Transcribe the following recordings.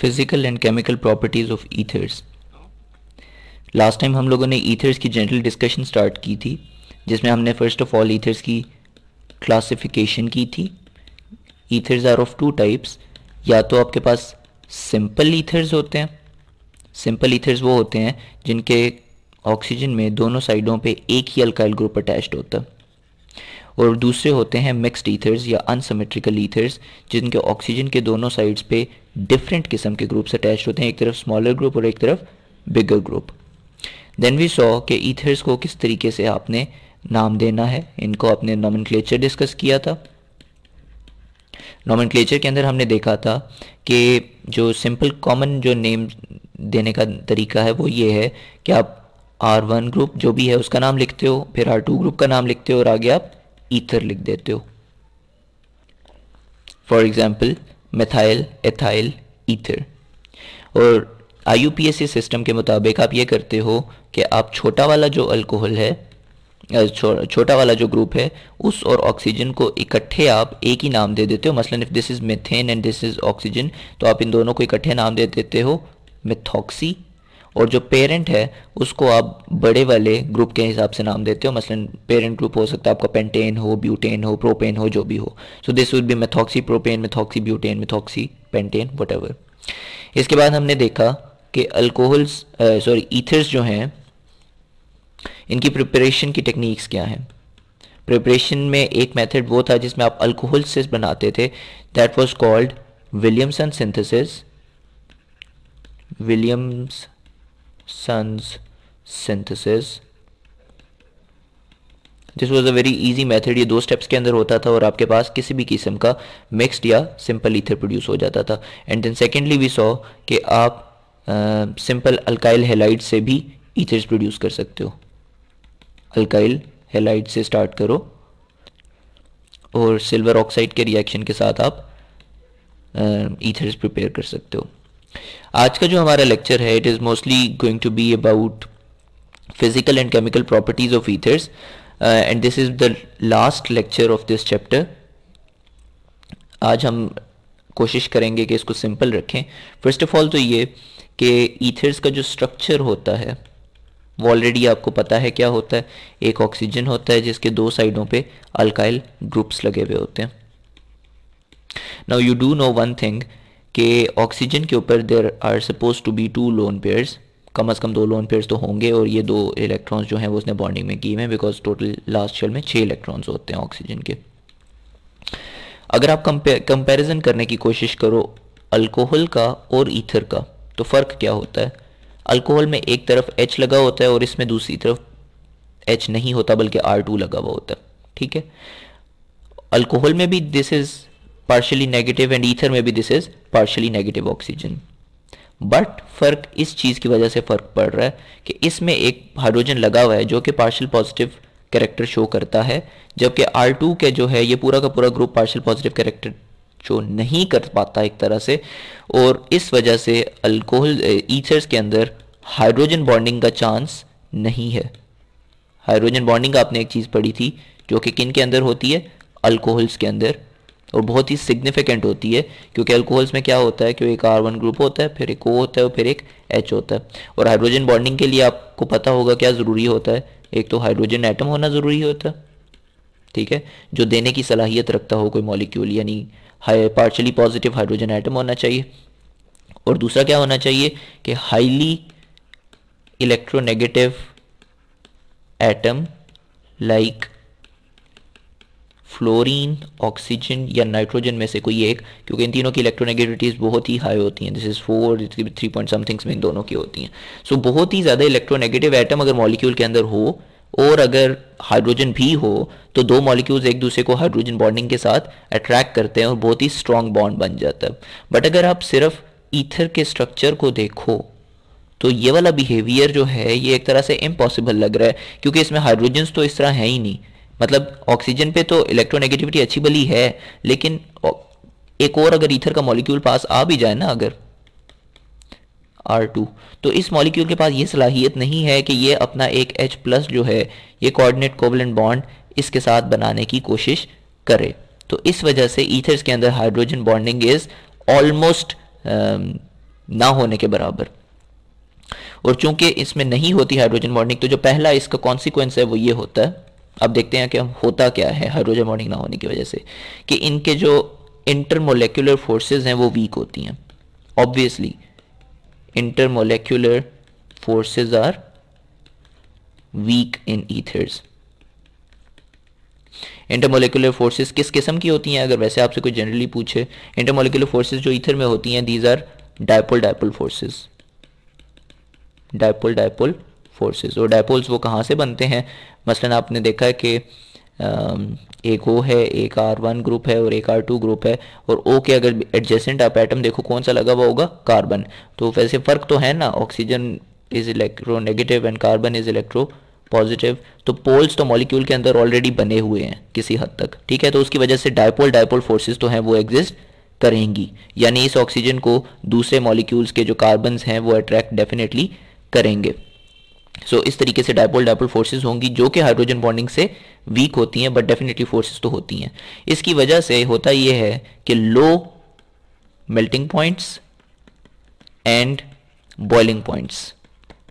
Physical and chemical properties of ethers last time हम लोगों ने ईथर्स की जनरल डिस्कशन स्टार्ट की थी जिसमें हमने फर्स्ट ऑफ ऑल ईथर्स की क्लासिफिकेशन की थी ethers are of two types या तो आपके पास सिंपल ईथर्स होते हैं सिंपल ईथर्स वो होते हैं जिनके ऑक्सीजन में दोनों साइडों पे एक ही अल्काइल ग्रुप अटैच्ड होता है और दूसरे होते हैं मिक्सड ईथर्स या अनसमेट्रिकल ईथर्स जिनके ऑक्सीजन के दोनों साइड्स पे डिफरेंट किस्म के ग्रुप्स अटैच होते हैं एक तरफ स्मॉलर ग्रुप और एक तरफ bigger group then we saw के ईथर्स को किस तरीके से आपने नाम देना है इनको आपने नॉमन डिस्कस किया था नॉमन के अंदर हमने देखा था कि जो सिंपल कॉमन जो नेम देने का तरीका है वो ये है कि आप आर वन ग्रुप जो भी है उसका नाम लिखते हो फिर आर टू ग्रुप का नाम लिखते हो और आगे आप ईथर लिख देते हो for example methyl ethyl ether और आई सिस्टम के मुताबिक आप ये करते हो कि आप छोटा वाला जो अल्कोहल है छो, छोटा वाला जो ग्रुप है उस और ऑक्सीजन को इकट्ठे आप एक ही नाम दे देते हो मसलन if this is methane and this is oxygen तो आप इन दोनों को इकट्ठे नाम दे देते हो मिथॉक्सी और जो पेरेंट है उसको आप बड़े वाले ग्रुप के हिसाब से नाम देते हो मसलन पेरेंट ग्रुप हो सकता है आपका पेंटेन हो ब्यूटेन हो प्रोपेन हो जो भी हो so this would be methoxy propane methoxy butane methoxy pentane what इसके बाद हमने देखा कि अल्कोहल्स सॉरी ईथर्स जो हैं इनकी प्रिपरेशन की टेक्निक्स क्या हैं प्रिपरेशन में एक मेथड वो था जिसमें आप अल्कोहल से बनाते थे that was called Williamson synthesis Williams sun's synthesis this was a very easy method ये दो स्टेप्स के अंदर होता था और आपके पास किसी भी किस्म का मिक्सड या सिंपल ईथर प्रोड्यूस हो जाता था and then secondly we saw कि आप सिंपल अल्काइल हेलाइट से भी ईथर्स प्रोड्यूस कर सकते हो अल्काइल हेलाइट से स्टार्ट करो और सिल्वर ऑक्साइड के रिएक्शन के साथ आप ईथर्स प्रिपेयर कर सकते हो आज का जो हमारा लेक्चर है it is mostly going to be about physical and chemical properties of ethers and this is the last lecture of this chapter आज हम कोशिश करेंगे कि इसको सिंपल रखें फर्स्ट ऑफ ऑल तो ये कि ईथर्स का जो स्ट्रक्चर होता है वो ऑलरेडी आपको पता है क्या होता है एक ऑक्सीजन होता है जिसके दो साइडों पे अल्काइल ग्रुप्स लगे हुए होते हैं now you do know one thing कि ऑक्सीजन के ऊपर there are suppose to be two lone pairs कम अज़ कम दो लोन पेयर्स तो होंगे और ये दो इलेक्ट्रॉन्स जो हैं वो उसने बॉन्डिंग में किए हैं बिकॉज टोटल लास्ट शेल में छः इलेक्ट्रॉन्स होते हैं ऑक्सीजन के अगर आप कंपेरिजन करने की कोशिश करो अल्कोहल का और ईथर का तो फ़र्क क्या होता है अल्कोहल में एक तरफ एच लगा होता है और इसमें दूसरी तरफ एच नहीं होता बल्कि आर टू लगा हुआ होता है ठीक है अल्कोहल में भी this is partially negative and ether में भी this is partially negative oxygen but फर्क इस चीज़ की वजह से फ़र्क पड़ रहा है कि इसमें एक हाइड्रोजन लगा हुआ है जो कि पार्शियल पॉजिटिव कैरेक्टर शो करता है जबकि R2 के जो है ये पूरा का पूरा group partial positive character show नहीं कर पाता एक तरह से और इस वजह से अल्कोहल ईथर्स के अंदर हाइड्रोजन बॉन्डिंग का चांस नहीं है हाइड्रोजन बॉन्डिंग आपने एक चीज़ पढ़ी थी जो कि किन के अंदर होती है अल्कोहल्स के अंदर और बहुत ही सिग्निफिकेंट होती है क्योंकि अल्कोहल्स में क्या होता है कि एक आर वन ग्रुप होता है फिर एक ओ होता है और फिर एक एच होता है और हाइड्रोजन बॉन्डिंग के लिए आपको पता होगा क्या ज़रूरी होता है एक तो हाइड्रोजन एटम होना ज़रूरी होता है ठीक है जो देने की सलाहियत रखता हो कोई मॉलिक्यूल यानी पार्शली पॉजिटिव हाइड्रोजन एटम होना चाहिए और दूसरा क्या होना चाहिए कि highly electronegative atom like fluorine oxygen या नाइट्रोजन में से कोई एक क्योंकि इन तीनों की इलेक्ट्रोनेगेटिविटीज़ बहुत ही हाई होती हैं this is four three point somethings में इन दोनों की होती हैं सो so, बहुत ही ज़्यादा इलेक्ट्रोनेगेटिव आइटम अगर मॉलिक्यूल के अंदर हो और अगर हाइड्रोजन भी हो तो दो मॉलिक्यूल्स एक दूसरे को हाइड्रोजन बॉन्डिंग के साथ अट्रैक्ट करते हैं और बहुत ही स्ट्रॉन्ग बॉन्ड बन जाता है बट अगर आप सिर्फ ईथर के स्ट्रक्चर को देखो तो ये वाला बिहेवियर जो है ये एक तरह से इम्पॉसिबल लग रहा है क्योंकि इसमें हाइड्रोजन्स तो इस तरह है ही नहीं मतलब ऑक्सीजन पे तो इलेक्ट्रोनेगेटिविटी अच्छी बली है लेकिन एक और अगर ईथर का मॉलिक्यूल पास आ भी जाए ना अगर R2 तो इस मॉलिक्यूल के पास ये सलाहियत नहीं है कि ये अपना एक H प्लस जो है ये कोऑर्डिनेट कोवलेंट बॉन्ड इसके साथ बनाने की कोशिश करे तो इस वजह से ईथर्स के अंदर हाइड्रोजन बॉन्डिंग इज ऑलमोस्ट ना होने के बराबर और चूंकि इसमें नहीं होती हाइड्रोजन बॉन्डिंग तो जो पहला इसका कॉन्सिक्वेंस है वो ये होता है अब देखते हैं कि हम होता क्या है हाइड्रोजन बॉन्डिंग ना होने की वजह से कि इनके जो इंटरमोलेक्यूलर फोर्सेज हैं वो वीक होती हैं obviously intermolecular forces are weak in ethers intermolecular forces किस किस्म की होती हैं अगर वैसे आपसे कोई जनरली पूछे इंटरमोलिकुलर फोर्सेज जो ईथर में होती हैं these are dipole dipole forces dipole dipole forces और डायपोल्स वो कहाँ से बनते हैं मसलन आपने देखा है कि एक ओ है एक आर वन ग्रुप है और एक आर टू ग्रुप है और ओ के अगर एडजेसेंट आप एटम देखो कौन सा लगा हुआ होगा कार्बन तो वैसे फ़र्क तो है ना oxygen is electronegative and carbon is electropositive तो पोल्स तो मॉलिक्यूल के अंदर ऑलरेडी बने हुए हैं किसी हद तक ठीक है तो उसकी वजह से डायपोल डायपोल फोर्सेस तो हैं वो एग्जिस्ट करेंगी यानी इस ऑक्सीजन को दूसरे मॉलिक्यूल्स के जो कार्बन हैं वो अट्रैक्ट डेफिनेटली करेंगे सो so, इस तरीके से डायपोल डायपोल फोर्सेस होंगी जो कि हाइड्रोजन बॉन्डिंग से वीक होती हैं बट डेफिनेटली फोर्सेस तो होती हैं इसकी वजह से होता यह है कि low melting points and boiling points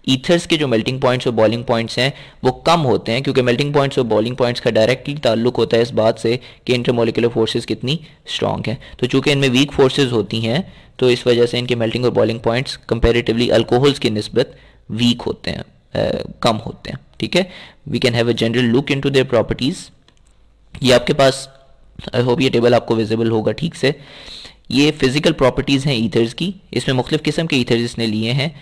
ethers के जो मेल्टिंग पॉइंट्स और बॉइलिंग पॉइंट्स हैं वो कम होते हैं क्योंकि मेल्टिंग पॉइंट्स और बॉइलिंग पॉइंट्स का डायरेक्टली ताल्लुक होता है इस बात से कि इंटरमोलिकुलर फोर्सेस कितनी स्ट्रांग हैं तो चूंकि इनमें वीक फोर्सेस होती हैं तो इस वजह से इनके मेल्टिंग और बॉइलिंग पॉइंट्स कंपेरेटिवली अल्कोहल्स की नस्बत वीक होते हैं कम होते हैं ठीक है we can have a general look into their properties ये आपके पास आई होप ये टेबल आपको विजिबल होगा ठीक से ये फिजिकल प्रॉपर्टीज़ हैं ईथर्स की इसमें मुख्तफ किस्म के ईथर्स इसने लिए हैं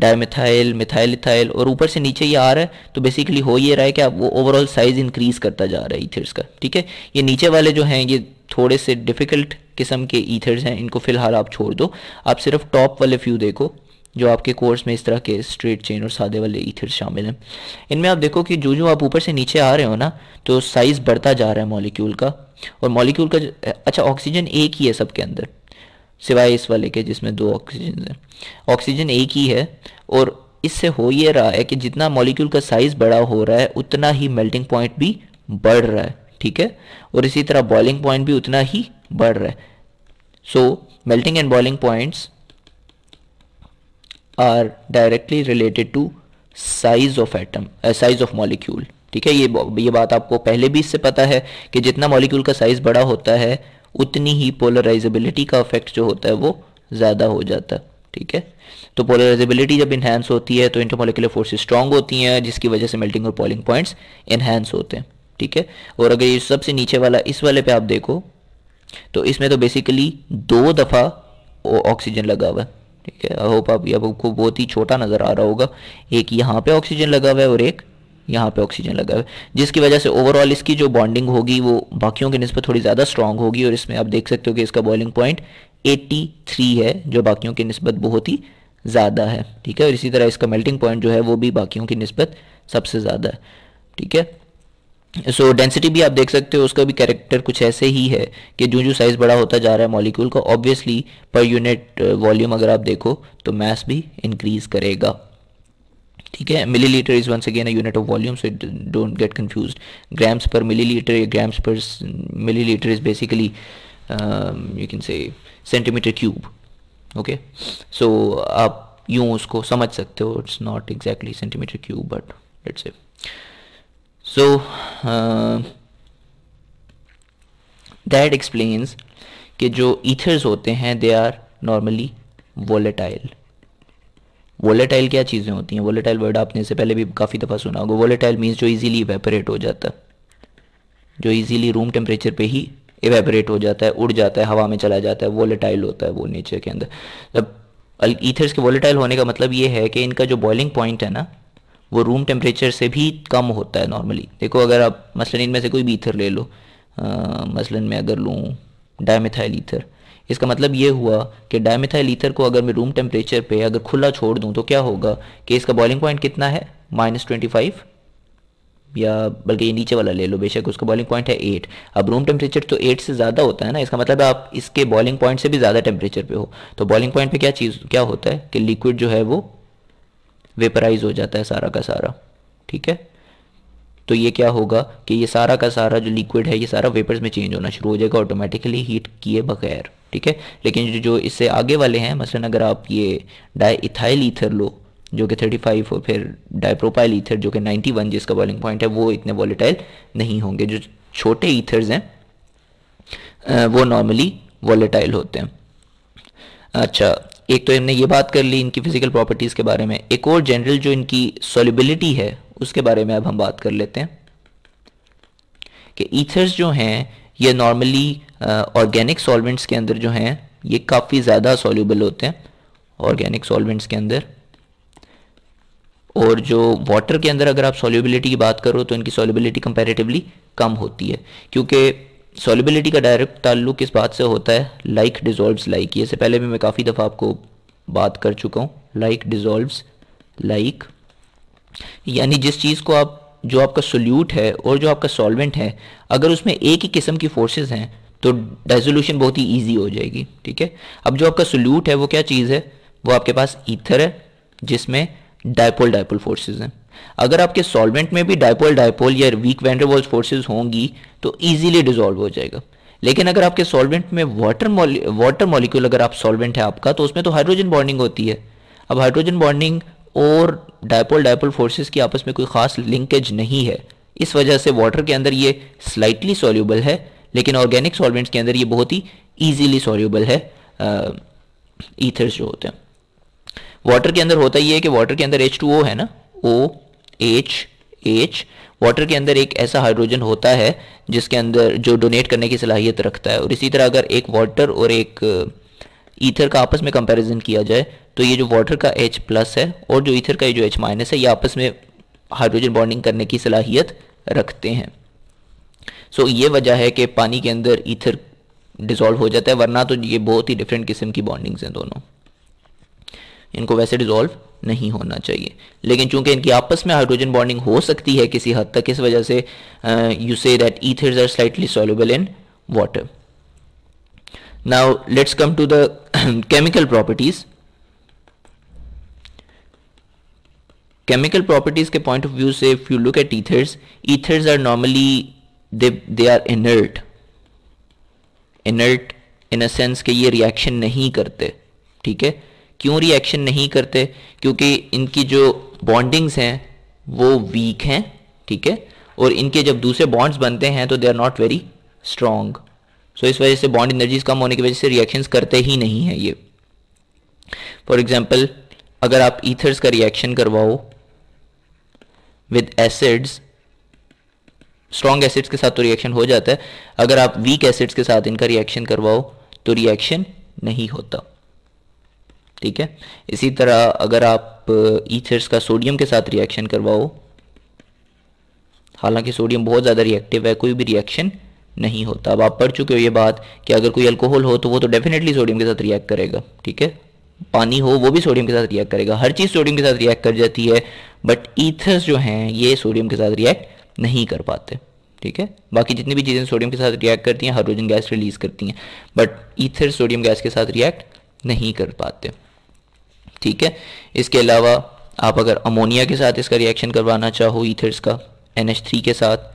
डायमिथाइल मिथाइल इथाइल और ऊपर से नीचे ये आ रहा है तो बेसिकली हो ये रहा है कि आप वो ओवरऑल साइज़ इंक्रीज़ करता जा रहा है ईथर्स का ठीक है ये नीचे वाले जो हैं ये थोड़े से डिफ़िकल्ट किस्म के ईथर्स हैं इनको फ़िलहाल आप छोड़ दो आप सिर्फ टॉप वाले फ्यू देखो जो आपके कोर्स में इस तरह के स्ट्रेट चेन और सादे वाले ईथर शामिल हैं इनमें आप देखो कि जो जो आप ऊपर से नीचे आ रहे हो ना तो साइज़ बढ़ता जा रहा है मॉलिक्यूल का और मॉलिक्यूल का अच्छा ऑक्सीजन एक ही है सबके अंदर सिवाय इस वाले के जिसमें दो ऑक्सीजन है ऑक्सीजन एक ही है और इससे हो ये रहा है कि जितना मॉलिक्यूल का साइज़ बड़ा हो रहा है उतना ही मेल्टिंग पॉइंट भी बढ़ रहा है ठीक है और इसी तरह बॉइलिंग पॉइंट भी उतना ही बढ़ रहा है so melting and boiling points are directly related to size of atom size of molecule ठीक है ये ये बात आपको पहले भी इससे पता है कि जितना मॉलिक्यूल का साइज बड़ा होता है उतनी ही पोलराइजेबिलिटी का इफेक्ट जो होता है वो ज़्यादा हो जाता है ठीक है तो पोलराइजेबिलिटी जब इन्हेंस होती है तो इंटरमोलिकुलर फोर्सेस स्ट्रांग होती हैं जिसकी वजह से मेल्टिंग और पॉलिंग पॉइंट्स इन्हेंस होते हैं ठीक है और अगर ये सबसे नीचे वाला इस वाले पे आप देखो तो इसमें तो बेसिकली दो दफ़ा ऑक्सीजन लगा हुआ है ठीक है आई होप आप ये आपको बहुत ही छोटा नज़र आ रहा होगा एक यहाँ पे ऑक्सीजन लगा हुआ है और एक यहाँ पे ऑक्सीजन लगा हुआ है जिसकी वजह से ओवरऑल इसकी जो बॉन्डिंग होगी वो बाकियों के नस्बत थोड़ी ज़्यादा स्ट्रांग होगी और इसमें आप देख सकते हो कि इसका बॉइलिंग पॉइंट 83 है जो बाकियों के नस्बत बहुत ही ज़्यादा है ठीक है और इसी तरह इसका मेल्टिंग पॉइंट जो है वो भी बाकियों की नस्बत सबसे ज़्यादा है ठीक है सो so, डेंसिटी भी आप देख सकते हो उसका भी कैरेक्टर कुछ ऐसे ही है कि जो जो साइज़ बड़ा होता जा रहा है मॉलिक्यूल का ऑब्वियसली पर यूनिट वॉल्यूम अगर आप देखो तो मैस भी इंक्रीज करेगा ठीक है millilitre is once again a unit of volume so don't get confused grams per millilitre या grams per millilitre is basically you can say centimetre cube okay so आप यूं उसको समझ सकते हो it's not exactly centimetre cube but it's a so uh, that explains कि जो ईथर्स होते हैं they are normally volatile volatile क्या चीज़ें होती हैं वोलेटाइल वर्ड आपने इससे पहले भी काफ़ी दफ़ा सुना होगा volatile मीन्स जो easily evaporate हो जाता है जो इजीली रूम टेम्परेचर पे ही इवेपरेट हो जाता है उड़ जाता है हवा में चला जाता है वोलेटाइल होता है वो नेचर के अंदर जब ईथर्स के वोलेटाइल होने का मतलब ये है कि इनका जो बॉइलिंग पॉइंट है ना वो रूम टेम्परेचर से भी कम होता है नॉर्मली देखो अगर आप मसलन इनमें से कोई भी ईथर ले लो आ, मसलन मैं अगर लूँ डायमिथाइल ईथर इसका मतलब ये हुआ कि डायमिथाइल ईथर को अगर मैं रूम टेम्परेचर पे अगर खुला छोड़ दूँ तो क्या होगा कि इसका बॉइलिंग पॉइंट कितना है माइनस ट्वेंटी फाइव या बल्कि ये नीचे वाला ले लो बेशक उसका बॉइलिंग पॉइंट है एट अब रूम टेम्परेचर तो एट से ज़्यादा होता है ना इसका मतलब आप इसके बॉइलिंग पॉइंट से भी ज़्यादा टेम्परेचर पे हो तो बॉइलिंग पॉइंट पे क्या चीज़ क्या होता है कि लिक्विड जो है वो वेपराइज हो जाता है सारा का सारा ठीक है तो ये क्या होगा कि ये सारा का सारा जो लिक्विड है ये सारा वेपर्स में चेंज होना शुरू हो जाएगा ऑटोमेटिकली हीट किए बगैर ठीक है लेकिन जो इससे आगे वाले हैं मसलन अगर आप ये डाई इथाइल ईथर लो जो कि 35 और फिर डाइप्रोपाइल ईथर जो कि 91 जिसका बॉइलिंग पॉइंट है वो इतने वॉलेटाइल नहीं होंगे जो छोटे ईथर्स हैं वो नॉर्मली वॉलेटाइल होते हैं अच्छा एक तो हमने ये बात कर ली इनकी फिजिकल प्रॉपर्टीज़ के बारे में एक और जनरल जो इनकी सोलिबिलिटी है उसके बारे में अब हम बात कर लेते हैं कि ईथर्स जो हैं ये नॉर्मली ऑर्गेनिक सॉल्वेंट्स के अंदर जो हैं ये काफ़ी ज़्यादा सोल्यूबल होते हैं ऑर्गेनिक सॉल्वेंट्स के अंदर और जो वाटर के अंदर अगर आप सोल्यूबिलिटी की बात करो तो इनकी सोल्यूबिलिटी कंपेरेटिवली कम होती है क्योंकि सॉलिबिलिटी का डायरेक्ट ताल्लुक किस बात से होता है लाइक डिजोल्व्स लाइक ये से पहले भी मैं काफ़ी दफ़ा आपको बात कर चुका हूँ लाइक डिजोल्व लाइक यानी जिस चीज़ को आप जो आपका सोल्यूट है और जो आपका सॉल्वेंट है अगर उसमें एक ही किस्म की फोर्सेज हैं तो डेजोल्यूशन बहुत ही ईजी हो जाएगी ठीक है अब जो आपका सोल्यूट है वो क्या चीज़ है वो आपके पास ईथर है जिसमें डायपोल डायपोल फोर्सेज हैं अगर आपके सॉल्वेंट में भी डायपोल डायपोल या वीक वेंडरवॉल्स फोर्सेज होंगी तो ईजिली डिजोल्व हो जाएगा लेकिन अगर आपके सॉल्वेंट में वाटर वाटर मॉलिक्यूल अगर आप सॉल्वेंट है आपका तो उसमें तो हाइड्रोजन बॉन्डिंग होती है अब हाइड्रोजन बॉन्डिंग और डायपोल डायपोल फोर्सेस की आपस में कोई खास लिंकेज नहीं है इस वजह से वाटर के अंदर ये स्लाइटली सॉल्यूबल है लेकिन ऑर्गेनिक सॉल्वेंट्स के अंदर ये बहुत ही ईजीली सॉल्यूबल है ईथर्स जो होते हैं वाटर के अंदर होता ही है कि वाटर के अंदर एच है ना ओ एच एच वाटर के अंदर एक ऐसा हाइड्रोजन होता है जिसके अंदर जो डोनेट करने की सलाहियत रखता है और इसी तरह अगर एक वाटर और एक ईथर uh, का आपस में कंपैरिजन किया जाए तो ये जो वाटर का एच प्लस है और जो ईथर का ये जो एच माइनस है ये आपस में हाइड्रोजन बॉन्डिंग करने की सलाहियत रखते हैं सो ये वजह है कि पानी के अंदर ईथर डिज़ोल्व हो जाता है वरना तो ये बहुत ही डिफरेंट किस्म की बॉन्डिंग्स हैं दोनों इनको वैसे डिजोल्व नहीं होना चाहिए लेकिन चूंकि इनकी आपस में हाइड्रोजन बॉन्डिंग हो सकती है किसी हद तक इस वजह से you say that ethers are slightly soluble in water now let's come to the chemical properties chemical properties के पॉइंट ऑफ व्यू से if you look at ethers ethers are normally they are inert inert in a sense के ये reaction नहीं करते ठीक है क्यों reaction नहीं करते क्योंकि इनकी जो बॉन्डिंग्स हैं वो वीक हैं ठीक है और इनके जब दूसरे बॉन्ड्स बनते हैं तो they are not very strong so इस वजह से बॉन्ड एनर्जीज कम होने की वजह से रिएक्शंस करते ही नहीं हैं ये फॉर एग्जाम्पल अगर आप ईथर्स का रिएक्शन करवाओ विद एसिड्स स्ट्रॉन्ग एसिड्स के साथ तो रिएक्शन हो जाता है अगर आप वीक एसिड्स के साथ इनका रिएक्शन करवाओ तो रिएक्शन नहीं होता ठीक है इसी तरह अगर आप ईथर्स का सोडियम के साथ रिएक्शन करवाओ हालांकि सोडियम बहुत ज़्यादा रिएक्टिव है कोई भी रिएक्शन नहीं होता अब आप पढ़ चुके हो ये बात कि अगर कोई अल्कोहल हो तो वो तो डेफिनेटली सोडियम के साथ रिएक्ट करेगा ठीक है पानी हो वो भी सोडियम के साथ रिएक्ट करेगा हर चीज़ सोडियम के साथ रिएक्ट कर जाती है बट ईथर्स जो हैं ये सोडियम के साथ रिएक्ट नहीं कर पाते ठीक है बाकी जितनी भी चीज़ें सोडियम के साथ रिएक्ट करती हैं हाइड्रोजन गैस रिलीज करती हैं बट ईथर सोडियम गैस के साथ रिएक्ट नहीं कर पाते ठीक है इसके अलावा आप अगर अमोनिया के साथ इसका रिएक्शन करवाना चाहो ईथर्स का एन थ्री के साथ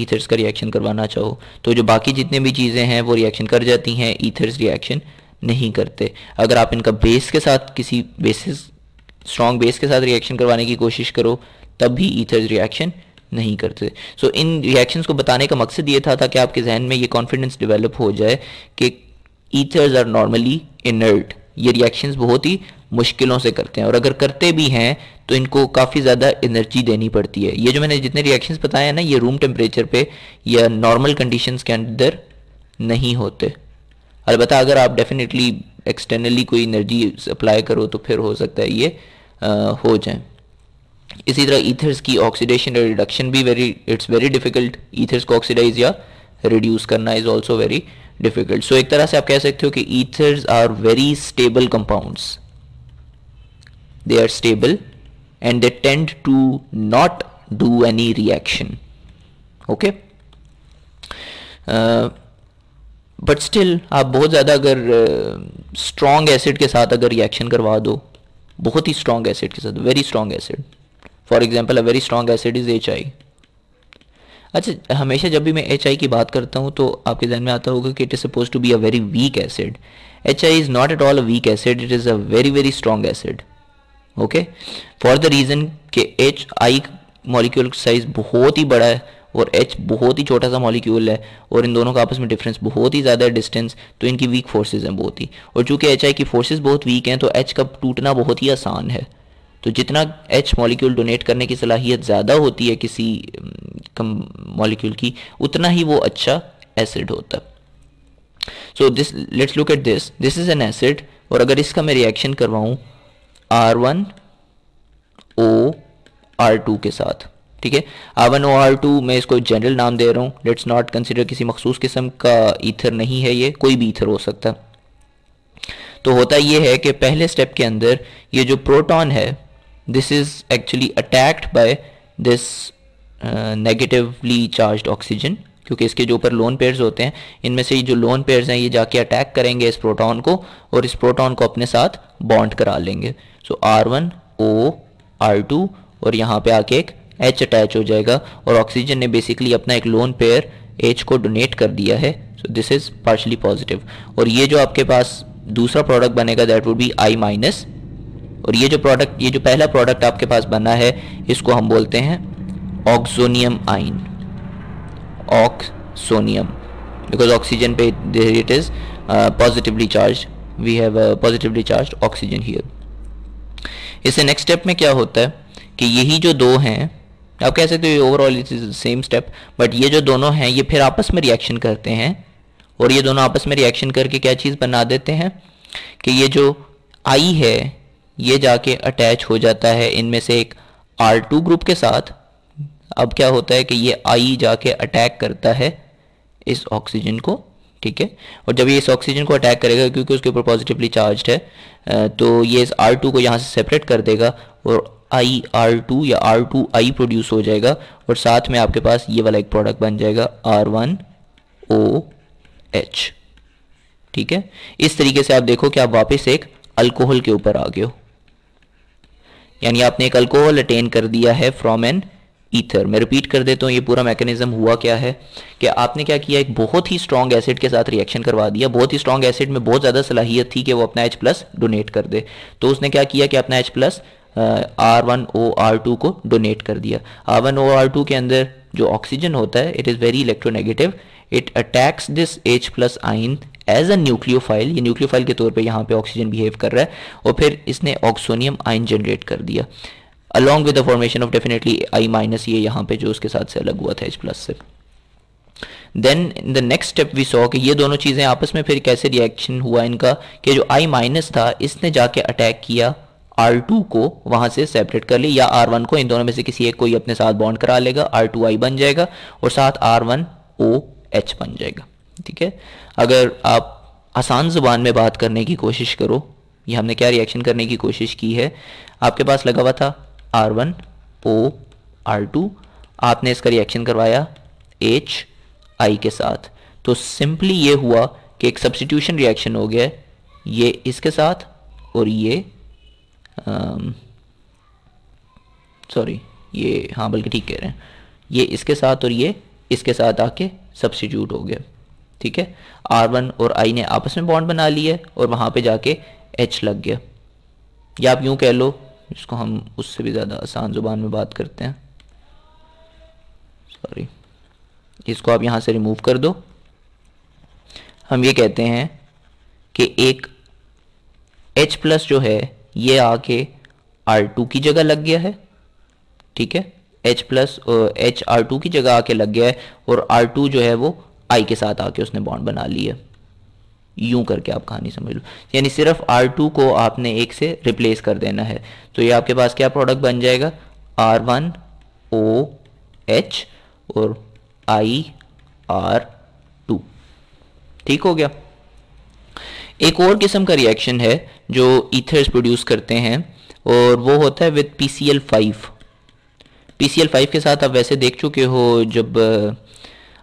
ईथर्स का रिएक्शन करवाना चाहो तो जो बाकी जितने भी चीज़ें हैं वो रिएक्शन कर जाती हैं ईथर्स रिएक्शन नहीं करते अगर आप इनका बेस के साथ किसी बेसिस स्ट्रॉन्ग बेस के साथ रिएक्शन करवाने की कोशिश करो तब भी ईथर्स रिएक्शन नहीं करते सो so, इन रिएक्शंस को बताने का मकसद ये था ताकि आपके जहन में ये कॉन्फिडेंस डेवलप हो जाए कि ईथर्स आर नॉर्मली इनर्ट ये रिएक्शंस बहुत ही मुश्किलों से करते हैं और अगर करते भी हैं तो इनको काफ़ी ज़्यादा एनर्जी देनी पड़ती है ये जो मैंने जितने रिएक्शंस बताए हैं ना ये रूम टेम्परेचर पे या नॉर्मल कंडीशंस के अंदर नहीं होते अलबत्त अगर आप डेफिनेटली एक्सटर्नली कोई एनर्जी सप्लाई करो तो फिर हो सकता है ये आ, हो जाए इसी तरह ईथर्स की ऑक्सीडेशन और रिडक्शन भी very it's very difficult ethers को ऑक्सीडाइज या रिड्यूस करना is also very difficult so एक तरह से आप कह सकते हो कि ethers are very stable compounds they are stable and they tend to not do any reaction okay but uh, still आप बहुत ज़्यादा अगर स्ट्रॉन्ग uh, एसिड के साथ अगर रिएक्शन करवा दो बहुत ही स्ट्रॉन्ग एसिड के साथ very strong acid for example a very strong acid is H I अच्छा हमेशा जब भी मैं एच आई की बात करता हूँ तो आपके जहन में आता होगा कि it is suppose to be a very weak acid H I is not at all a weak acid it is a very very strong acid okay for the reason के एच आई मॉलिक्यूल साइज़ बहुत ही बड़ा है और H बहुत ही छोटा सा molecule है और इन दोनों का आपस में डिफरेंस बहुत ही ज़्यादा है डिस्टेंस तो इनकी वीक फोर्सेज हैं बहुत ही और चूंकि एच आई की फोर्सेज बहुत वीक हैं तो एच का टूटना बहुत ही आसान है तो जितना एच मॉलिक्यूल डोनेट करने की सलाहियत ज़्यादा होती है किसी कम मॉलिक्यूल की उतना ही वो अच्छा एसिड होता है so this let's look at this this is an acid और अगर इसका मैं रिएक्शन करवाऊँ R one O R two के साथ ठीक है R one O R two मैं इसको जनरल नाम दे रहा हूँ लेट्स नॉट कंसिडर किसी मखसूस किस्म का ईथर नहीं है ये कोई भी ईथर हो सकता तो होता ये है कि पहले स्टेप के अंदर ये जो प्रोटॉन है this is actually attacked by this negatively charge oxygen क्योंकि इसके जो ऊपर लोन पेयर्स होते हैं इनमें से जो लोन पेयर्स हैं ये जाके अटैक करेंगे इस प्रोटॉन को और इस प्रोटॉन को अपने साथ बॉन्ड करा लेंगे so R one O R two और यहाँ पे आके एक एच अटैच हो जाएगा और ऑक्सीजन ने बेसिकली अपना एक लोन पेयर एच को डोनेट कर दिया है so this is partially positive और ये जो आपके पास दूसरा प्रोडक्ट बनेगा that would be I minus और ये जो प्रोडक्ट ये जो पहला प्रोडक्ट आपके पास बना है इसको हम बोलते हैं ऑक्सोनियम आइन oxonium because oxygen there it is uh, positively charged we have a uh, positively charged oxygen here इससे next step में क्या होता है कि यही जो दो हैं आप कह सकते हो overall it is same step but ये जो दोनों हैं ये फिर आपस में रिएक्शन करते हैं और ये दोनों आपस में रिएक्शन करके क्या चीज़ बना देते हैं कि ये जो आई है ये जाके अटैच हो जाता है इनमें से एक आर टू ग्रुप के साथ अब क्या होता है कि ये आई जाके अटैक करता है इस ऑक्सीजन को ठीक है और जब ये इस ऑक्सीजन को अटैक करेगा क्योंकि उसके ऊपर पॉजिटिवली चार्ज है तो ये इस आर टू को यहाँ से सेपरेट कर देगा और आई आर टू या आर टू आई प्रोड्यूस हो जाएगा और साथ में आपके पास ये वाला एक प्रोडक्ट बन जाएगा आर वन ओ एच ठीक है इस तरीके से आप देखो कि आप वापस एक अल्कोहल के ऊपर आ गए हो यानी आपने एक अल्कोहल अटेन कर दिया है फ्रॉम एन ईथर मैं रिपीट कर देता हूँ ये पूरा मैकेनिज्म हुआ क्या है कि आपने क्या किया एक बहुत ही स्ट्रॉन्ग एसिड के साथ रिएक्शन करवा दिया बहुत ही स्ट्रॉन्ग एसिड में बहुत ज़्यादा सलाहियत थी कि वो अपना एच प्लस डोनेट कर दे तो उसने क्या किया कि अपना H plus R one O R two को डोनेट कर दिया R one O R two के अंदर जो ऑक्सीजन होता है it is very electronegative it attacks this H plus ion as a nucleophile ये न्यूक्लियोफाइल के तौर पे यहाँ पे ऑक्सीजन बिहेव कर रहा है और फिर इसने ऑक्सोनियम आइन जनरेट कर दिया along with the formation of definitely I minus ये यहाँ पे जो उसके साथ से अलग हुआ था एच प्लस से then in the next step we saw कि ये दोनों चीज़ें आपस में फिर कैसे रिएक्शन हुआ इनका कि जो आई माइनस था इसने जाके अटैक किया आर टू को वहां से सेपरेट कर ली या आर वन को इन दोनों में से किसी एक को ही अपने साथ बॉन्ड करा लेगा आर टू आई बन जाएगा और साथ आर वन ओ एच बन जाएगा ठीक है अगर आप आसान जुबान में बात करने की कोशिश करो ये हमने क्या रिएक्शन करने की कोशिश की है आपके पास लगा हुआ था R one O R two आपने इसका रिएक्शन करवाया एच आई के साथ तो सिंपली ये हुआ कि एक सब्सिट्यूशन रिएक्शन हो गया ये इसके साथ और ये सॉरी ये हाँ बल्कि ठीक कह रहे हैं ये इसके साथ और ये इसके साथ आके सब्सिट्यूट हो गया ठीक है आर वन और आई ने आपस में बॉन्ड बना लिया और वहाँ पे जाके एच लग गया या आप यूँ कह लो इसको हम उससे भी ज़्यादा आसान ज़ुबान में बात करते हैं सॉरी इसको आप यहाँ से रिमूव कर दो हम ये कहते हैं कि एक H प्लस जो है ये आके R2 की जगह लग गया है ठीक है H plus H R two की जगह आके लग गया है और R2 जो है वो I के साथ आके उसने बॉन्ड बना लिया है यूं करके आप कहानी समझ लो यानी सिर्फ आर टू को आपने एक से रिप्लेस कर देना है तो ये आपके पास क्या प्रोडक्ट बन जाएगा R1 O H और I R2 ठीक हो गया एक और किस्म का रिएक्शन है जो ईथर्स प्रोड्यूस करते हैं और वो होता है with PCL5 PCL5 five five के साथ आप वैसे देख चुके हो जब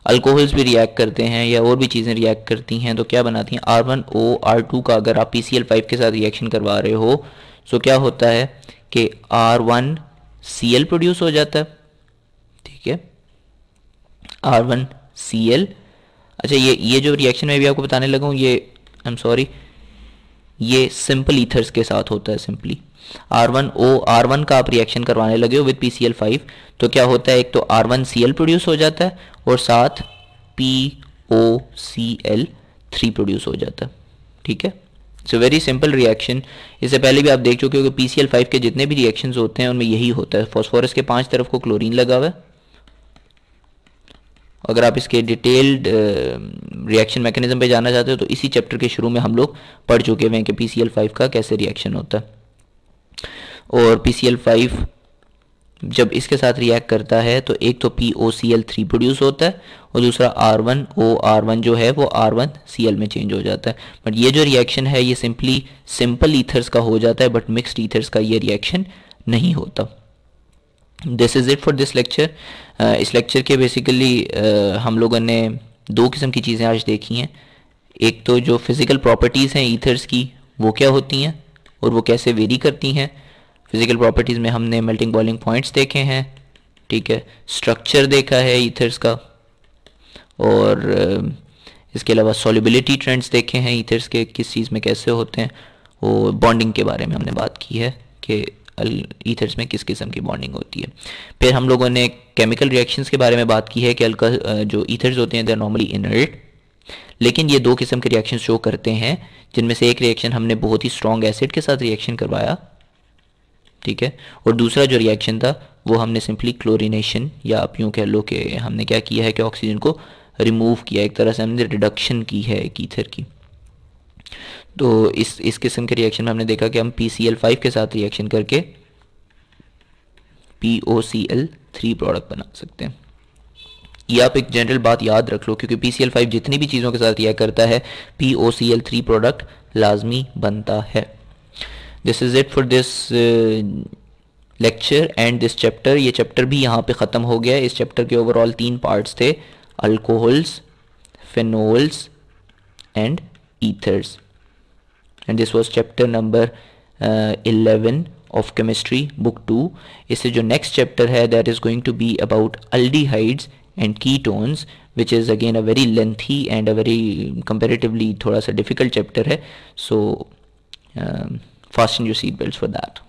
अल्कोहल्स भी रिएक्ट करते हैं या और भी चीज़ें रिएक्ट करती हैं तो क्या बनाती हैं R one O R two का अगर आप पी सी एल फाइव के साथ रिएक्शन करवा रहे हो सो तो क्या होता है कि R one C L produce हो जाता है ठीक है आर वन सी एल अच्छा ये ये जो रिएक्शन मैं भी आपको बताने लगा हूँ ये आई एम सॉरी ये सिंपल ईथर्स के साथ होता है simply R one O R one का आप रिएक्शन करवाने लगे हो with P C L five तो क्या होता है एक तो R one C L produce हो जाता है और साथ P O C L three produce हो जाता है ठीक है सो वेरी सिंपल रिएक्शन इससे पहले भी आप देख चुके हो कि पी सी एल फाइव के जितने भी रिएक्शन होते हैं उनमें यही होता है फॉस्फोरस के पांच तरफ को क्लोरीन लगा हुआ अगर आप इसके डिटेल्ड रिएक्शन मैकेनिज्म पे जाना चाहते हो तो इसी चैप्टर के शुरू में हम लोग पढ़ चुके हैं कि पी सी एल फाइव का कैसे रिएक्शन होता है और पी सी एल फाइव जब इसके साथ रिएक्ट करता है तो एक तो P O C L three produce होता है और दूसरा R one O R one जो है वो आर वन सी एल में चेंज हो जाता है बट ये जो रिएक्शन है ये सिंपली सिंपल ईथर्स का हो जाता है बट मिक्सड ईथर्स का ये रिएक्शन नहीं होता this is it for this lecture इस लेक्चर के बेसिकली uh, हम लोगों ने दो किस्म की चीज़ें आज देखी हैं एक तो जो फिज़िकल प्रॉपर्टीज़ हैं ईथर्स की वो क्या होती हैं और वो कैसे वेरी करती हैं फिजिकल प्रॉपर्टीज़ में हमने मेल्टिंग बॉइलिंग पॉइंट्स देखे हैं ठीक है स्ट्रक्चर देखा है ईथर्स का और इसके अलावा सॉलिबिलिटी ट्रेंड्स देखे हैं ईथर्स के किस चीज़ में कैसे होते हैं और बॉन्डिंग के बारे में हमने बात की है कि ईथर्स में किस किस्म की बॉन्डिंग होती है फिर हम लोगों ने केमिकल रिएक्शंस के बारे में बात की है कि अल्का जो ईथर्स होते हैं दे नॉर्मली इनर्ट लेकिन ये दो किस्म के रिएक्शन शो करते हैं जिनमें से एक रिएक्शन हमने बहुत ही स्ट्रॉन्ग एसिड के साथ रिएक्शन करवाया ठीक है और दूसरा जो रिएक्शन था वो हमने सिंपली क्लोरिनेशन या आप यूँ कह लो कि हमने क्या किया है कि ऑक्सीजन को रिमूव किया एक तरह से हमने रिडक्शन की है कीथर की तो इस इस किस्म के रिएक्शन में हमने देखा कि हम पी सी एल फाइव के साथ रिएक्शन करके P O C L three product बना सकते हैं ये आप एक जनरल बात याद रख लो क्योंकि पी फाइव जितनी भी चीज़ों के साथ रिएक्ट करता है P O C L three product लाजमी बनता है this is it for this lecture and this chapter ये चैप्टर भी यहाँ पे ख़त्म हो गया इस चैप्टर के ओवरऑल तीन पार्ट्स थे alcohols phenols and ethers and this was chapter number uh, 11 of chemistry book 2 इससे जो next chapter है that is going to be about aldehydes and ketones which is again a very lengthy and a very comparatively थोड़ा सा difficult chapter है so um, fasten your seatbelts for that.